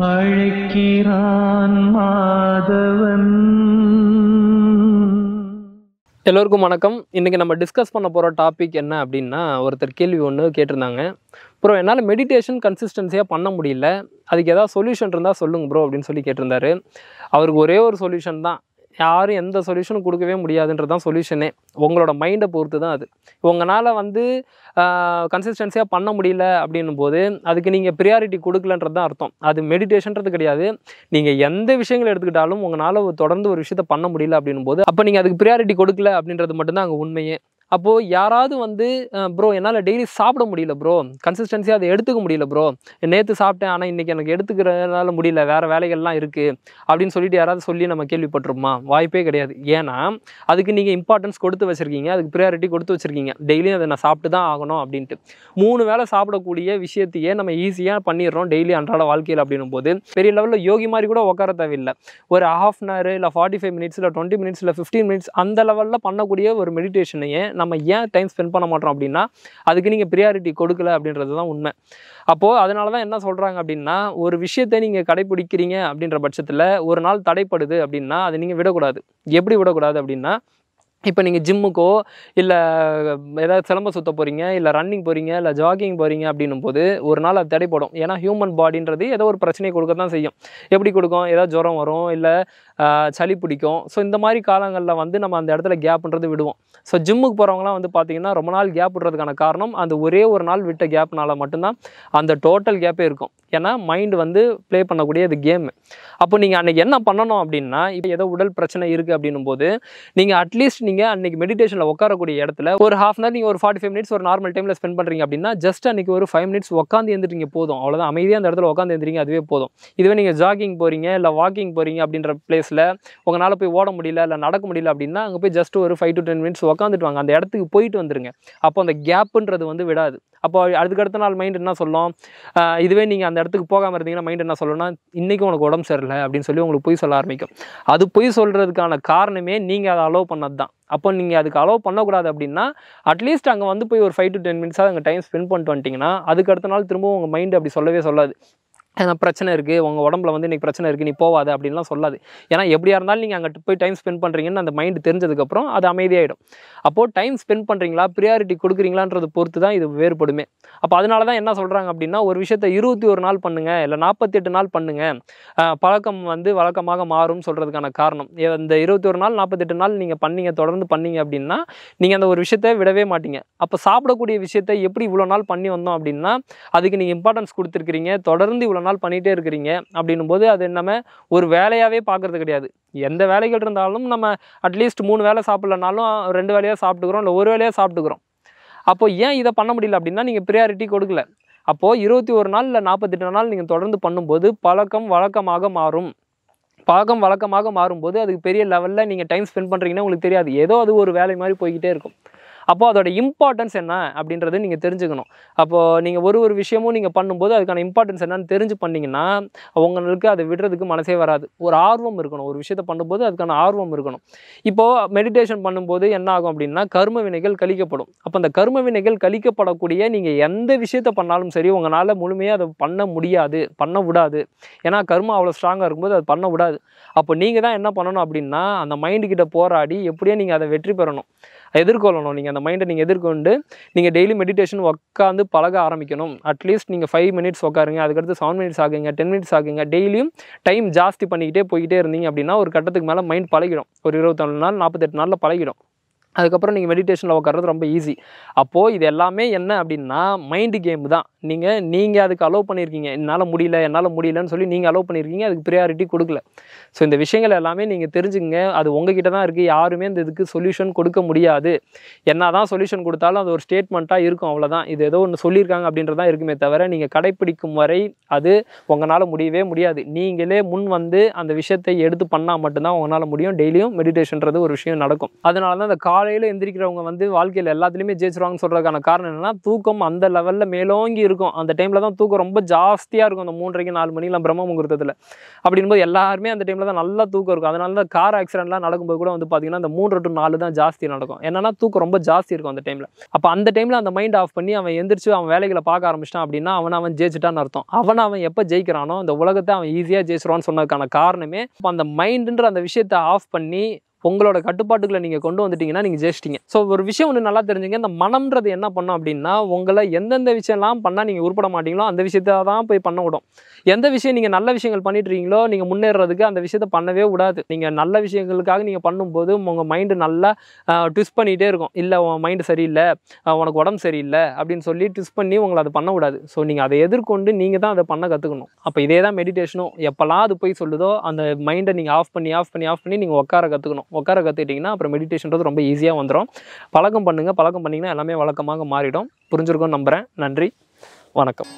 மாதவன் எல்லோருக்கும் வணக்கம் இன்றைக்கி நம்ம டிஸ்கஸ் பண்ண போகிற டாபிக் என்ன அப்படின்னா ஒருத்தர் கேள்வி ஒன்று கேட்டிருந்தாங்க ப்ரோ என்னால் மெடிடேஷன் கன்சிஸ்டன்சியாக பண்ண முடியல அதுக்கு ஏதாவது சொல்யூஷன் இருந்தால் சொல்லுங்க ப்ரோ அப்படின்னு சொல்லி கேட்டிருந்தாரு அவருக்கு ஒரே ஒரு சொல்யூஷன் தான் யாரும் எந்த சொல்யூஷனும் கொடுக்கவே முடியாதுன்றது தான் சொல்யூஷனே உங்களோட மைண்டை பொறுத்து தான் அது உங்களால் வந்து கன்சிஸ்டன்சியாக பண்ண முடியல அப்படின்னும் போது அதுக்கு நீங்கள் ப்ரியாரிட்டி கொடுக்கலன்றது தான் அர்த்தம் அது மெடிடேஷன்றது கிடையாது நீங்கள் எந்த விஷயங்கள் எடுத்துக்கிட்டாலும் உங்களால் தொடர்ந்து ஒரு விஷயத்த பண்ண முடியல அப்படின்னும் போது அப்போ நீங்கள் அதுக்கு ப்ரியாரிட்டி கொடுக்கல அப்படின்றது மட்டும்தான் அங்கே உண்மையே அப்போது யாராவது வந்து ப்ரோ என்னால் டெய்லி சாப்பிட முடியல ப்ரோ கன்சிஸ்டன்சியாக அதை எடுத்துக்க முடியல ப்ரோ நேற்று சாப்பிட்டேன் ஆனால் இன்றைக்கி எனக்கு எடுத்துக்கிறதுனால முடியல வேறு வேலைகள்லாம் இருக்குது அப்படின்னு சொல்லிட்டு யாராவது சொல்லி நம்ம கேள்விப்பட்டிருப்போமா வாய்ப்பே கிடையாது ஏன்னா அதுக்கு நீங்கள் இம்பார்ட்டன்ஸ் கொடுத்து வச்சுருக்கீங்க அதுக்கு ப்ரியாரிட்டி கொடுத்து வச்சுருக்கீங்க டெய்லியும் அதை நான் சாப்பிட்டு தான் ஆகணும் அப்படின்ட்டு மூணு வேலை சாப்பிடக்கூடிய விஷயத்தையே நம்ம ஈஸியாக பண்ணிடுறோம் டெய்லி அன்றாட வாழ்க்கையில் அப்படின்னும் போது பெரிய லெவலில் யோகி மாதிரி கூட உட்கார தேவையில்லை ஒரு ஹாஃப் அன் ஹவர் இல்லை ஃபார்ட்டி ஃபைவ் மினிட்ஸ் இல்லை டுவெண்ட்டி மினிட்ஸ் இல்லை ஃபிஃப்டீன் மினிட்ஸ் அந்த லெவலில் பண்ணக்கூடிய ஒரு மெடிடேஷனையே நம்ம ஏன் டைம் ஸ்பெண்ட் பண்ண மாட்டோம் அப்படின்னா அதுக்கு நீங்கள் ப்ரியாரிட்டி கொடுக்கல அப்படின்றது தான் உண்மை அப்போது அதனால தான் என்ன சொல்கிறாங்க அப்படின்னா ஒரு விஷயத்தை நீங்கள் கடைபிடிக்கிறீங்க அப்படின்ற பட்சத்தில் ஒரு நாள் தடைப்படுது அப்படின்னா அதை நீங்கள் விடக்கூடாது எப்படி விடக்கூடாது அப்படின்னா இப்போ நீங்கள் ஜிம்முக்கோ இல்லை ஏதாவது சிலம்ப சுற்ற போகிறீங்க இல்லை ரன்னிங் போகிறீங்க இல்லை ஜாகிங் போகிறீங்க அப்படின்னும் போது ஒரு நாள் அது தடைப்படும் ஏன்னா ஹியூமன் பாடின்றது ஏதோ ஒரு பிரச்சனையை கொடுக்க தான் செய்யும் எப்படி கொடுக்கும் ஏதாவது ஜுரம் வரும் இல்லை சளி பிடிக்கும் ஸோ இந்த மாதிரி காலங்களில் வந்து நம்ம அந்த இடத்துல கேப்ன்றது விடுவோம் ஸோ ஜிம்முக்கு போகிறவங்களாம் வந்து பார்த்திங்கன்னா ரொம்ப நாள் கேப் விடுறதுக்கான காரணம் அந்த ஒரே ஒரு நாள் விட்ட கேப்னால மட்டும்தான் அந்த டோட்டல் கேப்பே இருக்கும் ஏன்னா மைண்டு வந்து ப்ளே பண்ணக்கூடிய இது கேமு அப்போ நீங்கள் அன்றைக்கி என்ன பண்ணணும் அப்படின்னா இப்போ ஏதோ உடல் பிரச்சனை இருக்குது அப்படின்னும் போது நீங்கள் அட்லீஸ்ட் நீங்கள் அன்றைக்கி மெடிடேஷனில் உட்காரக்கூடிய இடத்துல ஒரு ஹாஃப் அன் ஹவர் நீங்கள் ஒரு ஃபார்ட்டி ஃபைவ் மினிட்ஸ் ஒரு நார்மல் டைமில் ஸ்பெண்ட் பண்ணுறீங்க அப்படின்னா ஜஸ்ட் அன்றைக்கி ஒரு ஃபைவ் மினிட்ஸ் உட்காந்து எழுந்துட்டீங்க போதும் அவ்வளோதான் அமைதியாக அந்த இடத்துல உட்காந்து எழுந்துறீங்க அதுவே போதும் இதுவே நீங்கள் ஜாகிங் போகிறீங்க இல்லை வாக்கிங் போகிறீங்க அப்படின்ற பிளேஸ் பிளேஸில் உங்களால் போய் ஓட முடியல இல்லை நடக்க முடியல அப்படின்னா அங்கே போய் ஜஸ்ட் ஒரு ஃபைவ் டு டென் மினிட்ஸ் உட்காந்துட்டுவாங்க அந்த இடத்துக்கு போயிட்டு வந்துருங்க அப்போ அந்த கேப்புன்றது வந்து விடாது அப்போ அதுக்கடுத்த நாள் மைண்ட் என்ன சொல்லும் இதுவே நீங்கள் அந்த இடத்துக்கு போகாமல் இருந்தீங்கன்னா மைண்ட் என்ன சொல்லணும்னா இன்றைக்கும் உனக்கு உடம்பு சரியில்லை அப்படின்னு சொல்லி உங்களுக்கு பொய் சொல்ல ஆரம்பிக்கும் அது பொய் சொல்கிறதுக்கான காரணமே நீங்கள் அதை அலோவ் பண்ணது தான் அப்போ நீங்கள் அதுக்கு அலோவ் பண்ணக்கூடாது அப்படின்னா அட்லீஸ்ட் அங்கே வந்து போய் ஒரு ஃபைவ் டு டென் மினிட்ஸாக அங்கே டைம் ஸ்பெண்ட் பண்ணிட்டு வந்துட்டிங்கன்னா அதுக்கு அடுத்த நாள் திரும்பவும் உங்கள் மைண்டு அப்படி சொல்லவே சொல்லாது பிரச்சனை இருக்குது உங்கள் உடம்புல வந்து இன்றைக்கி பிரச்சனை இருக்குது நீ போவாது அப்படின்லாம் சொல்லாது ஏன்னா எப்படியா இருந்தாலும் நீங்கள் அங்கே போய் டைம் ஸ்பெண்ட் பண்ணுறீங்கன்னு அந்த மைண்டு தெரிஞ்சதுக்கப்புறம் அது அமைதியாகிடும் அப்போது டைம் ஸ்பெண்ட் பண்ணுறீங்களா ப்ரியாரிட்டி கொடுக்குறீங்களான்றது பொறுத்து தான் இது வேறுபடுமே அப்போ அதனால தான் என்ன சொல்கிறாங்க அப்படின்னா ஒரு விஷயத்தை இருபத்தி ஒரு நாள் பண்ணுங்கள் இல்லை நாற்பத்தெட்டு நாள் பண்ணுங்கள் பழக்கம் வந்து வழக்கமாக மாறும்னு சொல்கிறதுக்கான காரணம் இந்த இருபத்தி ஒரு நாள் நாற்பத்தெட்டு நாள் நீங்கள் பண்ணீங்க தொடர்ந்து பண்ணீங்க அப்படின்னா நீங்கள் அந்த ஒரு விஷயத்தை விடவே மாட்டீங்க அப்போ சாப்பிடக்கூடிய விஷயத்தை எப்படி இவ்வளோ நாள் பண்ணி வந்தோம் அப்படின்னா அதுக்கு நீங்கள் இம்பார்ட்டன்ஸ் கொடுத்துருக்கிறீங்க தொடர்ந்து இவ்வளோ நாள் பண்ணிகிட்டே இருக்கிறீங்க அப்படின்னும் போது அது நம்ம ஒரு வேலையாகவே பார்க்குறது கிடையாது எந்த வேலைகள் இருந்தாலும் நம்ம அட்லீஸ்ட் மூணு வேலை சாப்பிட்லனாலும் ரெண்டு வேலையாக சாப்பிட்டுக்கிறோம் இல்லை ஒரு வேலையாக சாப்பிட்டுக்கிறோம் அப்போது ஏன் இதை பண்ண முடியல அப்படின்னா நீங்கள் ப்ரியாரிட்டி கொடுக்கல அப்போது இருபத்தி ஒரு நாள் இல்லை நாற்பத்தெட்டு நாள் நீங்கள் தொடர்ந்து பண்ணும்போது பழக்கம் வழக்கமாக மாறும் பழக்கம் வழக்கமாக மாறும்போது அதுக்கு பெரிய லெவலில் நீங்கள் டைம் ஸ்பெண்ட் பண்ணுறீங்கன்னா உங்களுக்கு தெரியாது ஏதோ அது ஒரு வேலை மாதிரி போய்கிட்டே இருக்கும் அப்போது அதோட இம்பார்ட்டன்ஸ் என்ன அப்படின்றத நீங்கள் தெரிஞ்சுக்கணும் அப்போது நீங்கள் ஒரு ஒரு விஷயமும் நீங்கள் பண்ணும்போது அதுக்கான இம்பார்ட்டன்ஸ் என்னன்னு தெரிஞ்சு பண்ணிங்கன்னா உங்களுக்கு அதை விடுறதுக்கு மனசே வராது ஒரு ஆர்வம் இருக்கணும் ஒரு விஷயத்தை பண்ணும்போது அதுக்கான ஆர்வம் இருக்கணும் இப்போது மெடிடேஷன் பண்ணும்போது என்ன ஆகும் அப்படின்னா கர்ம வினைகள் கழிக்கப்படும் அப்போ அந்த கர்ம வினைகள் கழிக்கப்படக்கூடிய நீங்கள் எந்த விஷயத்தை பண்ணாலும் சரி உங்களால் முழுமையாக அதை பண்ண முடியாது பண்ண விடாது ஏன்னா கர்மம் அவ்வளோ ஸ்ட்ராங்காக இருக்கும்போது அது பண்ண விடாது அப்போ நீங்கள் தான் என்ன பண்ணணும் அப்படின்னா அந்த மைண்டுக்கிட்ட போராடி எப்படியோ நீங்கள் அதை வெற்றி பெறணும் எதிர்கொள்ளணும் நீங்கள் அந்த மைண்டை நீங்கள் எதிர்கொண்டு நீங்கள் டெய்லி மெடிடேஷன் உட்காந்து பழக ஆரம்பிக்கணும் அட்லீஸ்ட் நீங்கள் ஃபைவ் மினிட்ஸ் உட்காருங்க அதுக்கடுத்து செவன் மினிட்ஸ் ஆகுங்க டென் மினிட்ஸ் ஆகுங்க டெய்லியும் டைம் ஜாஸ்தி பண்ணிக்கிட்டே போய்கிட்டே இருந்தீங்க அப்படின்னா ஒரு கட்டத்துக்கு மேலே மைண்ட் பழகிடும் ஒரு இருபத்தொன்று நாள் நாற்பத்தெட்டு நாளில் பழகிடும் அதுக்கப்புறம் நீங்கள் மெடிடேஷனில் உட்காரது ரொம்ப ஈஸி அப்போது இது எல்லாமே என்ன அப்படின்னா மைண்டு கேம் தான் நீங்கள் நீங்கள் அதுக்கு அலோவ் பண்ணியிருக்கீங்க என்னால் முடியல என்னால் முடியலன்னு சொல்லி நீங்கள் அலோவ் பண்ணியிருக்கீங்க அதுக்கு ப்ரியாரிட்டி கொடுக்கல ஸோ இந்த விஷயங்கள் எல்லாமே நீங்கள் தெரிஞ்சுங்க அது உங்ககிட்ட தான் இருக்குது யாருமே இந்த இதுக்கு சொல்யூஷன் கொடுக்க முடியாது என்ன தான் சொல்யூஷன் கொடுத்தாலும் அது ஒரு ஸ்டேட்மெண்ட்டாக இருக்கும் அவ்வளோதான் இது ஏதோ ஒன்று சொல்லியிருக்காங்க அப்படின்றதான் இருக்குமே தவிர நீங்கள் கடைப்பிடிக்கும் வரை அது உங்களால் முடியவே முடியாது நீங்களே முன் வந்து அந்த விஷயத்தை எடுத்து பண்ணால் மட்டும்தான் உங்களால் முடியும் டெய்லியும் மெடிடேஷன்றது ஒரு விஷயம் நடக்கும் அதனால தான் அந்த கால் காலையில் எந்திரிக்கிறவங்க வந்து வாழ்க்கையில் எல்லாத்துலேயுமே ஜெயிச்சிருவாங்கன்னு சொல்கிறதுக்கான காரணம் என்னென்னா தூக்கம் அந்த லெவலில் மேலோங்கி இருக்கும் அந்த டைமில் தான் தூக்கம் ரொம்ப ஜாஸ்தியாக இருக்கும் அந்த மூன்றரைக்கு நாலு மணிலாம் பிரம்ம முகூர்த்தத்தில் அப்படின்போது எல்லாருமே அந்த டைமில் தான் நல்லா தூக்கம் இருக்கும் அதனால தான் கார் ஆக்சிடென்ட்லாம் நடக்கும்போது கூட வந்து பார்த்திங்கன்னா அந்த மூன்று டு நாலு தான் ஜாஸ்தி நடக்கும் என்னென்னா தூக்கம் ரொம்ப ஜாஸ்தி இருக்கும் அந்த டைமில் அப்போ அந்த டைமில் அந்த மைண்ட் ஆஃப் பண்ணி அவன் எந்திரிச்சு அவன் வேலைகளை பார்க்க ஆரம்பிச்சிட்டான் அப்படின்னா அவன் அவன் ஜெயிச்சிட்டான்னு அர்த்தம் அவன் அவன் எப்போ ஜெயிக்கிறானோ அந்த உலகத்தை அவன் ஈஸியாக ஜெயிச்சிருவான்னு சொன்னதுக்கான காரணமே அந்த மைண்டுன்ற அந்த விஷயத்தை ஆஃப் பண்ணி உங்களோட கட்டுப்பாட்டுகளை நீங்கள் கொண்டு வந்துட்டீங்கன்னா நீங்கள் ஜெயிச்சிட்டீங்க ஸோ ஒரு விஷயம் ஒன்று நல்லா தெரிஞ்சுங்க இந்த மனம்ன்றது என்ன பண்ணோம் அப்படின்னா உங்களை எந்தெந்த விஷயம்லாம் பண்ணால் நீங்கள் உருப்பட மாட்டீங்களோ அந்த விஷயத்த தான் போய் பண்ண விடும் எந்த விஷயம் நீங்கள் நல்ல விஷயங்கள் பண்ணிட்டு இருக்கீங்களோ நீங்கள் முன்னேறதுக்கு அந்த விஷயத்த பண்ணவே விடாது நீங்கள் நல்ல விஷயங்களுக்காக நீங்கள் பண்ணும்போது உங்கள் மைண்டு நல்லா ட்விஸ்ட் பண்ணிகிட்டே இருக்கும் இல்லை உன் மைண்டு சரியில்லை உனக்கு உடம்பு சரியில்லை அப்படின்னு சொல்லி ட்விஸ்ட் பண்ணி உங்களை அதை பண்ண விடாது ஸோ நீங்கள் அதை எதிர்கொண்டு நீங்கள் தான் அதை பண்ண கற்றுக்கணும் அப்போ இதே தான் மெடிடேஷனும் எப்போல்லாம் அது போய் சொல்லுதோ அந்த மைண்டை நீங்கள் ஆஃப் பண்ணி ஆஃப் பண்ணி ஆஃப் பண்ணி நீங்கள் உட்கார கற்றுக்கணும் உட்கார கற்றுக்கிட்டிங்கன்னா அப்புறம் மெடிடேஷன்றது ரொம்ப ஈஸியாக வந்துடும் பழக்கம் பண்ணுங்கள் பழக்கம் பண்ணிங்கன்னா எல்லாமே வழக்கமாக மாறிடும் புரிஞ்சிருக்கோன்னு நம்புகிறேன் நன்றி வணக்கம்